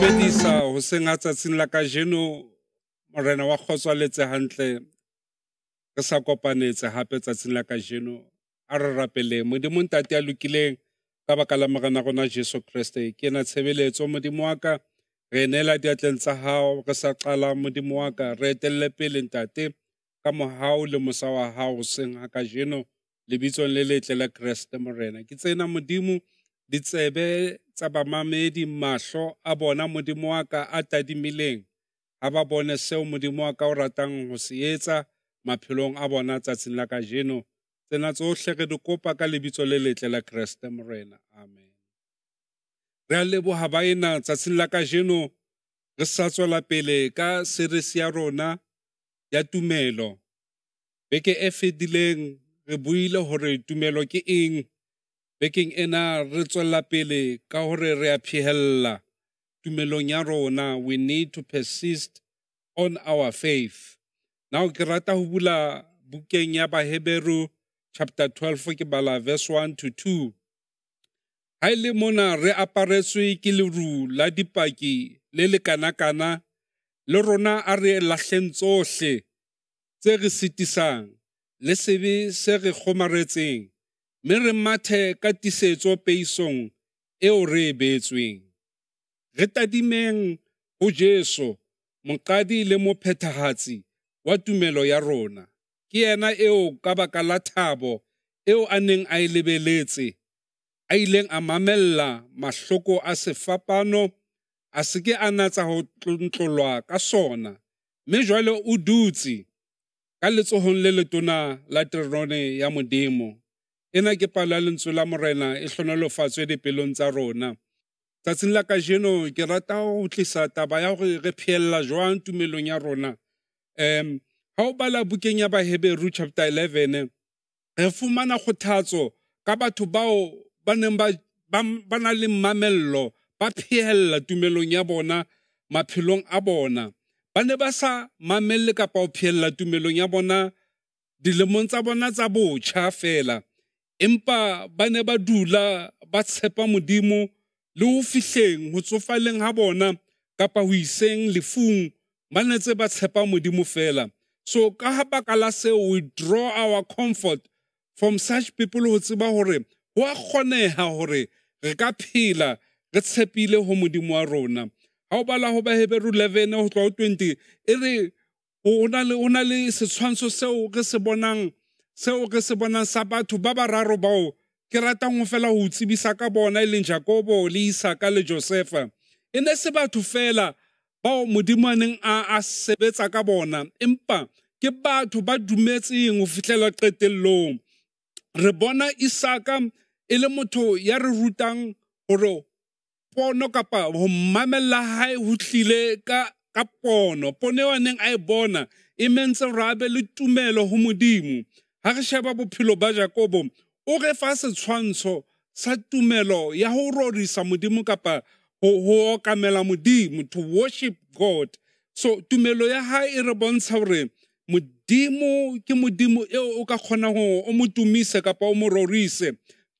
dumedisa go seng a tsatsing la ka jeno morena wa kgotswaletse gantle re sa kopanetse gape tsatsing la ka jeno a re rapeleng modimo ntate a lokileng ka baka la morena gona jesu kreste ke na tshebeletso modimo wa ka re neela diatleng tsa gago re sa qala modimo wa ka re etelele pele ntate ka mohao le mosa wa hao seng ha ka jeno lebitsong le letle la kreste morena ke tsena modimo ditsebe tsa bamamedi mahlo a bona modimo wa ka a tadimileng a ba bone seo modimo wa ka o ratang go se etsa maphelong a bona tsatsing la kajeno tsena tsohle re di kopa ka lebitso le letle la kreste morena amen re a leboga ba ena tsatsing la kajeno re sa tswela pele ka serisi ya rona ya tumelo beke e fedileng re buile gore tumelo ke eng bekeng ena re ritual pele ka hore re a phihella tumelong ya rona we need to persist on our faith now ke rata ho bula bukeng ya baheberu chapter 12 ke bala verse 1 to 2 ha mona re aparetswe ke leru la dipaki le lekana-kana le rona a re lahleng tsohle tse re sitisang le sebe se re kgomaretseng mme re mathe ka tiisetso peisong eo re e beetsweng. Re tadimeng go Jesu, moqadi le mophethagatsi wa tumelo ya rona. Ke yena eo ka baka la thabo eo a neng a e lebeletse, a ileng a mamella mahloko a sefapano, a se ke a natsa ho tlontlolwa ka sona, mme jwale o dutse ka letsogong le letona la terone ya Modimo. ena ke palo ya lentswe la morena e tlhonolofatswe dipelong tsa rona tsatsing la kajeno ke rata go tlisa taba ya gore re pheella jwang tumelong ya rona um ha o bala bukeng ya baheberu chapter 11 re fumana kgothatso ka batho bao ba neng ba na le mamello ba phehella tumelong ya bona maphelong a bona ba ne ba sa mamelle kapa ho phehella tumelong ya bona dilemong tsa bona tsa botjha fela empa ba ne ba dula ba tshepa modimo le ho fihleng ho tsofaleng ha bona kapa ho iseng lefung ba netse ba tshepa modimo fela so ka ha baka la seo we draw our comfort from such people ho tseba hore ho a kgoneha hore re ka phela re tshepile ho modimo wa rona ha o bala ho baheberu 11 ho tloha ho 20 e re o na le setshwantsho seo re se bonang seo ke se bonang sa batho ba bararo bao ke ratang go fela go tsebisa ka bona e leng jakobo le isaka le josefa e ne se batho fela bao modimo a neng a sebetsa ka bona empa ke batho ba dumetseng go fitlhela qetellong re bona isaka e le motho ya re rutang gore pono kapa go mmamella gae go tlile ka, ka pono pono e neng a e bona e mentse gore rabe le tumelo go modimo ga re sheba bophelo ba jakobo o re fa setshwantsho sa tumelo ya go rorisa modimo kapa go okamela modimo to worship god so tumelo ya ga e re bontsha gore modimo ke modimo eo o ka kgona go o mo tumise kapa o mo rorise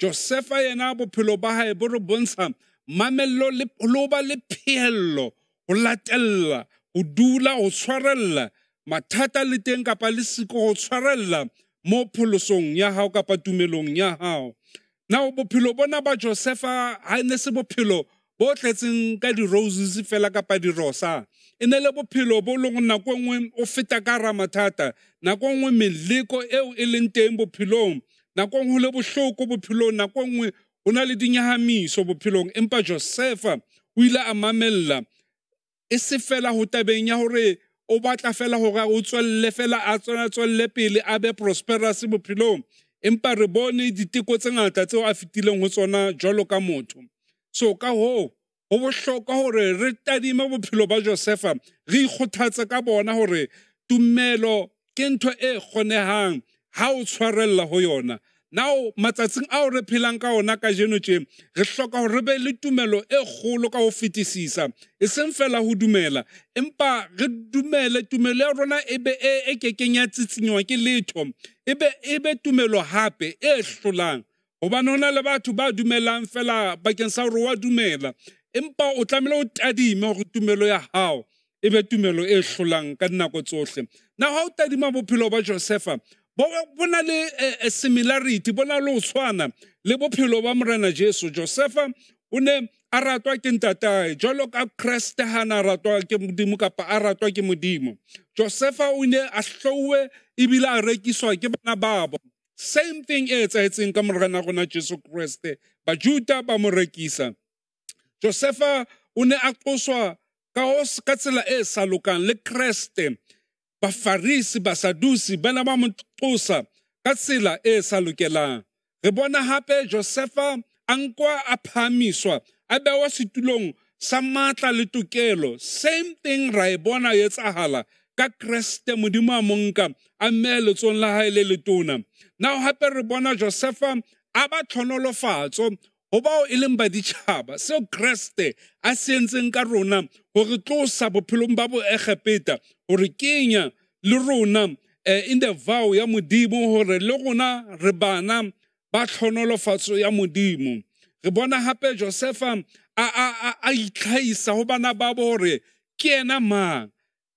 josefa yena bophelo ba gae bo re bontsha mamello le ho ba le pheello ho latella ho dula ho tshwarella mathata le teng kapa le siko ho tshwarella mo pholosong ya hao kapa tumelong ya hao na bophelo bona ba josefa ha ne se bophelo bo tletseng ka di-roses fela kapa dirosa e ne le bophelo bo leng nako e nngwe o feta ka ramathata nako e nngwe meleko eo e leng teng bophelong nako e nngwe le bohloko bophelong nako nngwe o na le dinyahamiso bophelong empa josefa o ile a mamella e se fela ho tabeng ya hore o batla fela gore o tswelele fela a tswela tswelele pele a be prosperous bophelong empa re bone diteko tse ngata tseo a fetileng go tsona jalo ka motho so ka hoo go bohlokwa gore re tadime bophelo ba josefa re ikgothatse ka bona gore tumelo ke ntho e kgonehang ha o tshwarella ho yona nao matsatsing ao re phelang ka ona ka jeno tje re tlhoka hore re be le tumelo e kgolo ka go fetisisa e seng fela go dumela empa re dumele tumelo ya rona e be e, e kekeng ya tsitsinywa ke letho e be e be tumelo gape e tlolang hobane ho na le batho ba dumelang fela bakeng sa hore wa dumela empa o tlamehile o tadime gore tumelo ya gago e be tumelo e hlolang ka dinako tsotlhe na ga o tadima bophelo ba josefa bo le a eh, eh, similarity bo na le go tshwana le bophelo ba morena jesu josepha o ne a ratwa ke ntatae jalo ka kreste gana a ratwa ke modimo kapa a ratwa ke modimo josepha o ne a tlhouwe ebile a rekisiwa ke bana babo same thing e etsahetseng ka morena rona jesu kreste bajuda ba mo rekisa josepha o ne a qoswa ka tsela e sa lokang le kreste bafarisi basadusi ba ne ba ka tsela e sa lokelang re bona hape josefa a nkwa a phahamiswa a bewa setulong sa le tokelo same thing ra e bona e etsahala ka kreste modimo a monka a mmehe letsong la le letona nao hape re bona josefa a ba tlhonolofatso go bao e leng baditšhaba seo keresete a se entseng ka rona gore tlosa bophelong ba boegepeta gore kenya le rona eh, in the vow ya modimo gore le rona re bana ba tlhonolofatso ya modimo re bona gape josefa a itlhaisa go bana ba bore ke ena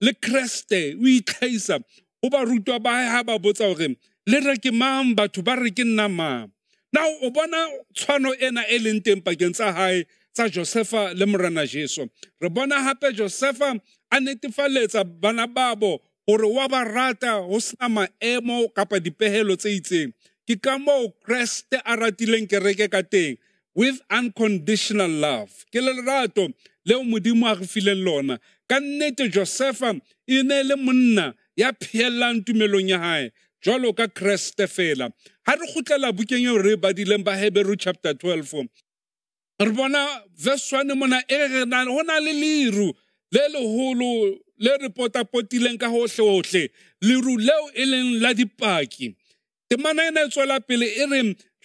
le kreste o itlhaisa go barutwa ba ga ba botsa gore le re ke mang batho ba re ke nna mang now, o bona tshwano ena e leng teng pakeng tsa hae tsa Josefa le morana Jesu. Re bona hape Josefa a netefaletsa bana babo hore wa ba rata ho sena maemo kapa dipehelo tse itseng. Ke ka moo Kreste a ratileng kereke ka teng with unconditional love. Ke lerato leo Modimo a re fileng lona. Ka nnete Josefa e ne le monna ya pheellang tumelong ya hae. jwalo ka kreste fela ha re kgutlela bukeng eo re e badileng ba heberu chapter 12 re bona verse 1 mona e re na ho na le leru le leholo le re potapotileng ka hohlehohle leru leo e leng la dipaki temana ena e tswela pele e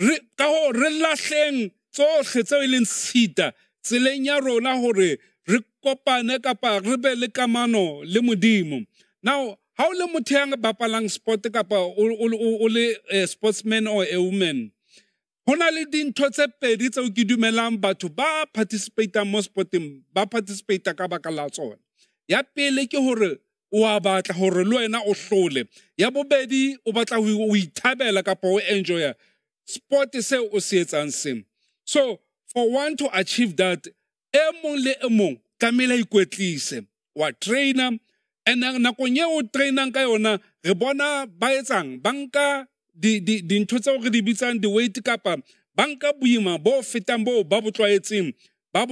re ka ho re lahleng tsohle tseo e leng tshita tseleng ya rona hore re kopane kapa re be le kamano le modimo now ha o le motho yang bapalang sport kapa o le eh, sportsman or a woman ho na le dintho tse pedi tseo ke dumelang batho ba participatang mo sporting ba participata ka baka la tsona ya pele ke hore o a batla hore le wena o hlole ya bobedi o batla ho ithabela kapa o enjoya sport seo o se etsang se so for one to achieve that e mong le e mong tlamehile a ikwetlise wa trainer ande nakong e o trainang ka yona re bona ba etsang banka dintho tseo re di bitsang di-weight kapa banka boima bo fetang boo ba bo tlwaetseng ba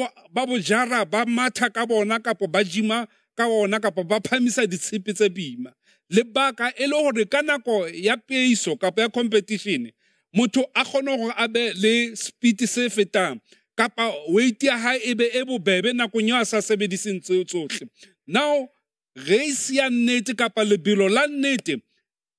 bojara jara ba matha ka bona kapa ba jima ka ona kapa ba phamisa ditshepe tse boima lebaka e le gore ka nako ya peiso kapa ya competition motho a kgone gore a be le speed se fetang kapa weight ya ga e be e bobebe nakong eo a sa sebediseng tseo tsotlhe now grace e ya nnete kapa lebelo la nnete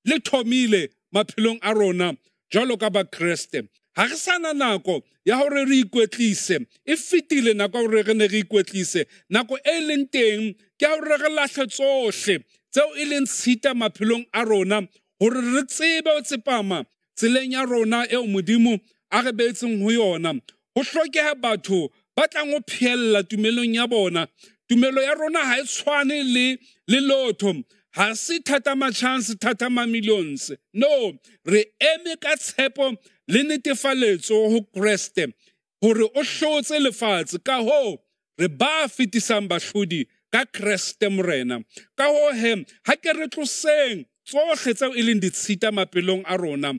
le thomile maphelong a rona jalo ka bakreste ga re sana nako ya gore re ikwetlise e fetile nako ya gore re ne re ikwetlise nako e e leng teng ke ya gore re latlhe tsotlhe tseo e leng tshita maphelong a rona gore re tsebe o tsepama tseleng ya rona eo modimo a re beetseng go yona go tlhokega batho ba tlang go pheella tumelong ya bona tumelo ya rona ha e tshwane le le lotho ha se thata ma chance thata ma millions no re eme ka tshepo le netefaletso ho kreste hore o hlotse lefatshe ka ho re ba fetisang bahlodi ka kreste morena ka ho he ha ke re tloseng tsohle tseo e leng ditshita mapelong a rona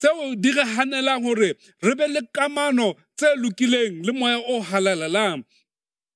tseo di re hanelang hore re be le kamano tse lokileng le moya o halalalang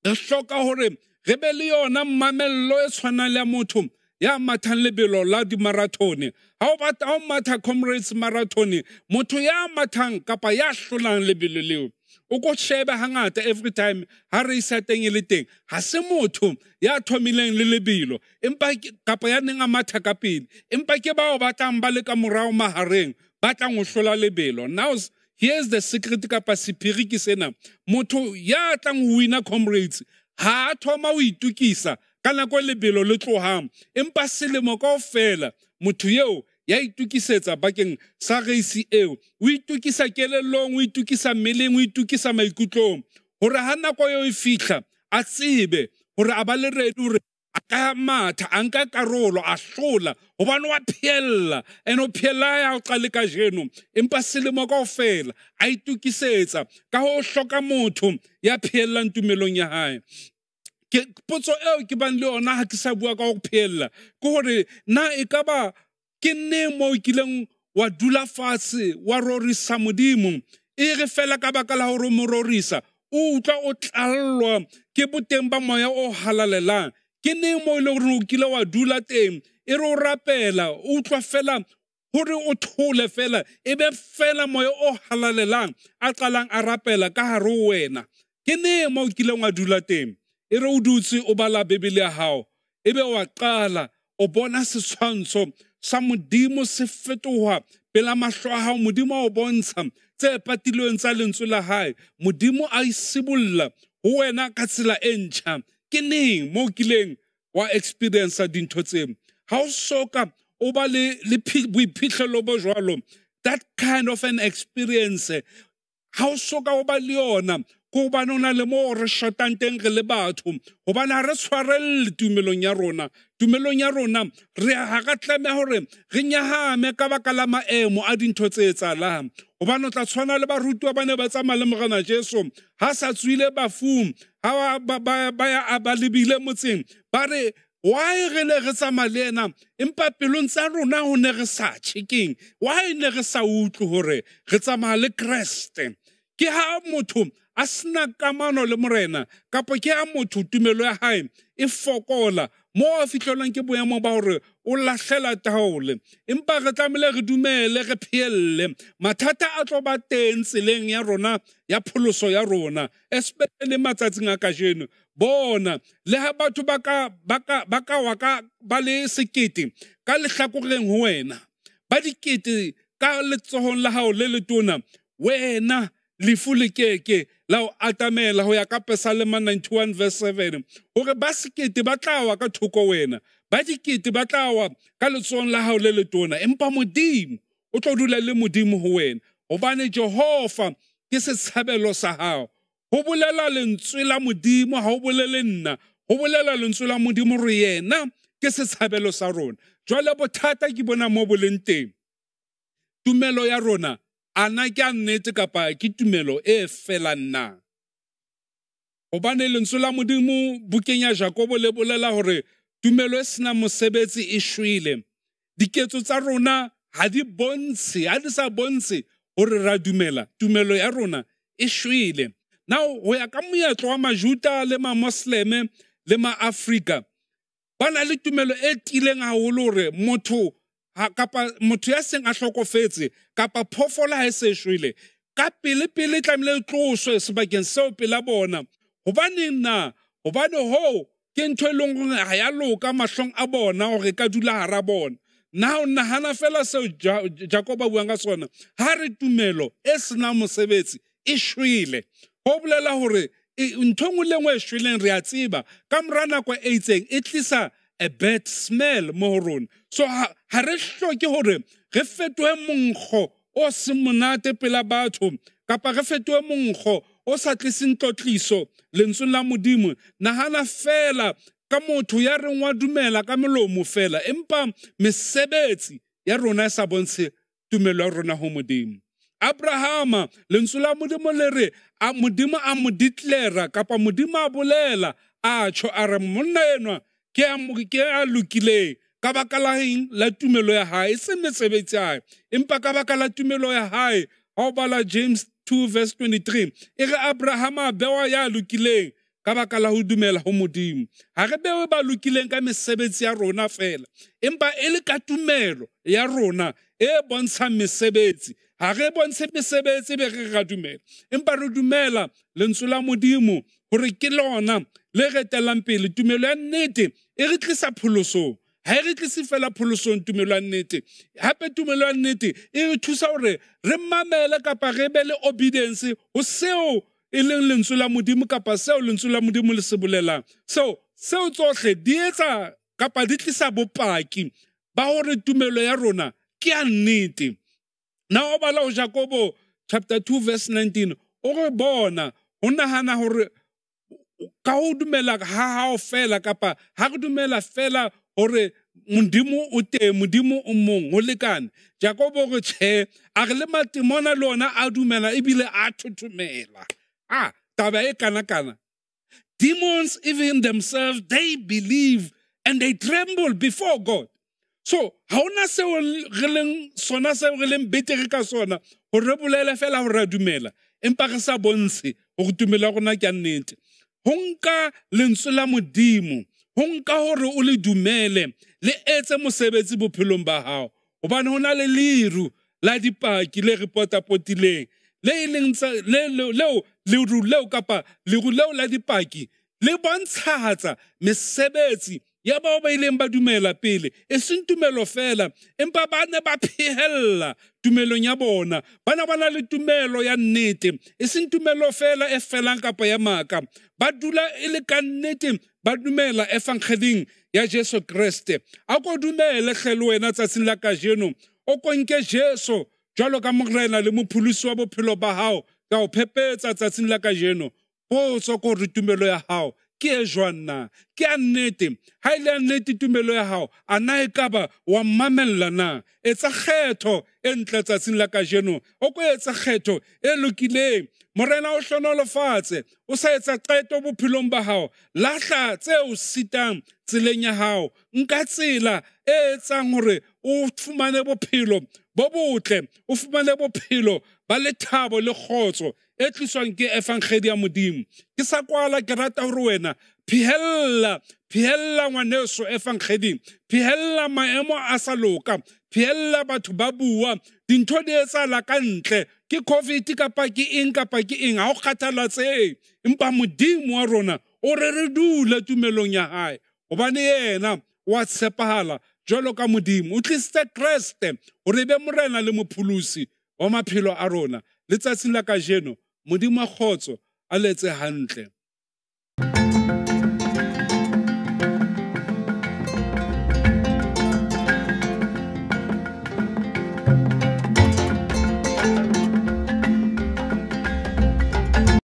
re hloka hore re be le yona mamello e tshwanang le ya motho ya mathang lebelo la dimarathone ha o batla o matha comrades marathone motho ya mathang kapa ya hlolang lebelo leo o ko shebe hangata every time ha re isa teng e le teng ha se motho ya thomileng le lebelo empa kapa ya neng a matha ka pele empa ke bao ba tlang ba le ka morao mahareng ba tlang ho hlola lebelo now here's the secret kapa sephiri ke sena motho ya tlang o wina comrades ha a thoma o itukisa ka nako lebelo le tlohang empa selemo kaofela motho eo ya itukisetsa bakeng sa reisi eo o itukisa kelelong o itukisa mmeleng o itukisa maikutlong gore ga nako eo e fitlha a tsebe gore a ba le redi gore a ka matha a nka karolo a hlola gobane wa phelela and-e o phelela ya o qale ka jeno empa selemo go fela a itukisetsa ka go hloka motho ya phelelang tumelong ya gae ke potso eo ke bang le yona ga ke sa bua ka go phelela ke gore na e ka ba ke nne mo o kileng wa dula fatshe wa rorisa modimo e re fela ka baka la gore mo rorisa o utlwa o tlalelwa ke boteng ba moya o halalelang ke neng mo e le gore o kile wa dula teng e re o rapela o utlwa fela gore o thole fela e be fela moya o halalelang a qalang a rapela ka gare o wena ke neng mo o kileng wa dula teng e re o dutse o bala bebele ya gago e be wa qala o bona setshwantsho sa modimo se fetoga pela mahlo a gago modimo a o bontsha tse patilweng tsa lentswe la gae modimo a isibolla go wena ka tsela e ntšha ke neng mo kileng wa experience dintho tseo ha o soka o ba le boiphitlhelo bo jwalo that kind of an experience ha o soka o ba le yona ko gobane o na le moo re shotang teng re le batho gobane ga re tshwarelele tumelong ya rona tumelong ya rona re ga ka tlameya gore re nyagame ka baka la maemo a dintho tse e tsalang gobane o tla tshwana le barutiwa ba ne ba tsamaya le mogana jesu ga sa tswile bafung ga ba ya a ba lebile motseng ba re wy re ne re tsamaya le ena empa pelong tsa rona go ne re sa chekeng wy ne re sa utlwe gore re tsamaya le keresete ke ha motho a sena kamano le morena kapo ke ha motho tumelo ya hae e fokola mo a fitlhelwang ke boemo ba gore o latlhela taole empa re tlamehile re dumele re pheelele mathata a tlo ba teng tseleng ya rona ya pholoso ya rona especially matsatsing a kajeno bona le ha batho ba ka wa ka ba le sekete ka letlhakoreng ho wena ba dikete ka letsohong la gago le letona wena lefu lekeke keke la o atamela go ya ka pesalema 91 verse 7 gore ba sekete ba tla wa ka thoko wena ba dikete ba tla wa ka letsong la gago le letona empa modimo o tlo dula le modimo go wena gobane jehova ke setshabelo sa gago go bolela lentswe la modimo ga o bolele nna go bolela lentswe la modimo re yena ke setshabelo sa rona jwale bothata ke bona mo boleng teng tumelo ya rona Ana gen nete kapay ki tumelo e felan na. O ban elen, sou la mou din mou buken ya Jacobo lebole la ore, tumelo e sinan mosebe si eshui le. Dike sou sa rona, hadi bon se, hadi sa bon se, ore radumela, tumelo e rona, eshui le. Nou, we akamu ya tro amajuta, leman moslemen, leman Afrika, ban alit tumelo e kilen a oulo re, moutou, moutou. kapa motho ya seng a hlokofetse kapa phofola ha e se e shwele ka pele-pele e tlamehile e tloswe sebakeng seo pela bona hobaneng na hobane hoo ke ntho e leng gore ga ya loka mahlong a bona gore e ka dula hara bona na o nagana fela seo jakoba buang ka sona ha re tumelo e senang mosebetsi e shwele go bolela gore e, ntho nngwe le nngwe e shweleng re a tseba ka mora nako e itseng e tlisa a bad smell mo go rona so ga re tlho ke gore re fetoe monkgo o se monate pela batho kapa re fetoe monkgo o sa tliseng tlotliso lentsweng la modimo nagana fela ka motho ya reng wa dumela ka melomo fela empa mesebetsi ya rona e sa bontshe tumelo ya rona ho modimo abrahama lentswe la modimo le re a modimo a mo ditlera kapa modimo a bolela a tjho a re monna enwa ke a lokileng ka baka la eng la tumelo ya hae e seng mesebetsi ya hae empa ka baka la tumelo ya hae ha o bala james 2 verse 23 e re abrahama a bewa ya lokileng ka baka la ho dumela ho modimo ha re bewe ba lokileng ka mesebetsi ya rona fela empa e le ka tumelo ya rona e bontshang mesebetsi ha re bontshe mesebetsi e be re ra dumela empa re dumela lentswe la modimo gore ke lona le retelang pele tumelo ya nnete e re tlisa pholosong ga e re tlise fela pholosong tumelo ya nnete gape tumelo ya nnete e re thusa gore re mamele kapa re be le obedience go seo e leng lentswe la modimo kapa seo lentswe la modimo le se bolelang so seo tsotlhe di etsa kapa di tlisa bopaki ba gore tumelo ya rona ke ya nnete na o bala o jakobo chapter 2 verse 19 o re bona o nagana gore ka o dumela ga gago fela kapa ga re dumela fela gore modimo o teng modimo o mong o lekane jakobo go tšhe a re le matemona le ona a dumela ebile a thothomela a taba e kana-kana demons even themselves they believe and they tremble before god so ga ona seo re leng sona seo re leng betere ka sona gore re bolele fela gore a dumela empa re sa bontshe gore tumelo ya gona ke a nnete ho nka lentswe la modimo ho nka hore o le dumele le etse mosebetsi bophelong ba gago gobane go na le leru la dipaki le re potapotileng e le leo leru leo kapa leru leo la dipaki le bontshatsa mesebetsi ya bao ba ileng ba dumela pele e seng tumelo fela empa ba ne ba phegelela tumelong ya bona ba ne ba na le tumelo ya nnete e seng tumelo fela e felang kapo ya maaka ba dula e le ka nnete ba dumela efangeding ya jesu kreste a ko dumele tlhele wena tsatsing la kajeno o konke jesu jalo ka morena le mophulosi wa bophelo ba gago ka o phepetsa tsatsing la kajeno potso ko re tumelo ya gago ke e jwang na ke a nnete ha e le ya nnete tumelo ya gago a na e ka ba wa mmamelela na etsa kgetho e ntle tsatsing la kajeno o ko etsa kgetho e lokileng morena o hlonolofatse o sa etsa qeto bophelong ba gago latlha tse o sitang tseleng ya gago nka tsela e etsang gore o fumane bophelo bo botle o fumane bophelo ba lethabo le kgotso e tliswang ke efangedi ya modimo ke sa kwala ke rata gore wena phihelela phihelela ngwaneso efangeding phihelela maemo a sa loka phihelela batho ba bua dintho di e tsala ka ntle ke covid kapa ke eng kapa ke eng ga o kgathalatsee empa modimo wa rona o re re dula tumelong ya gae gobane yena oa tshepagala jolo ka modimo o tlisitse kreste gore e be morena le mophulosi wa maphelo a rona letsatsing la kajeno modimo a kgotso a letse gantle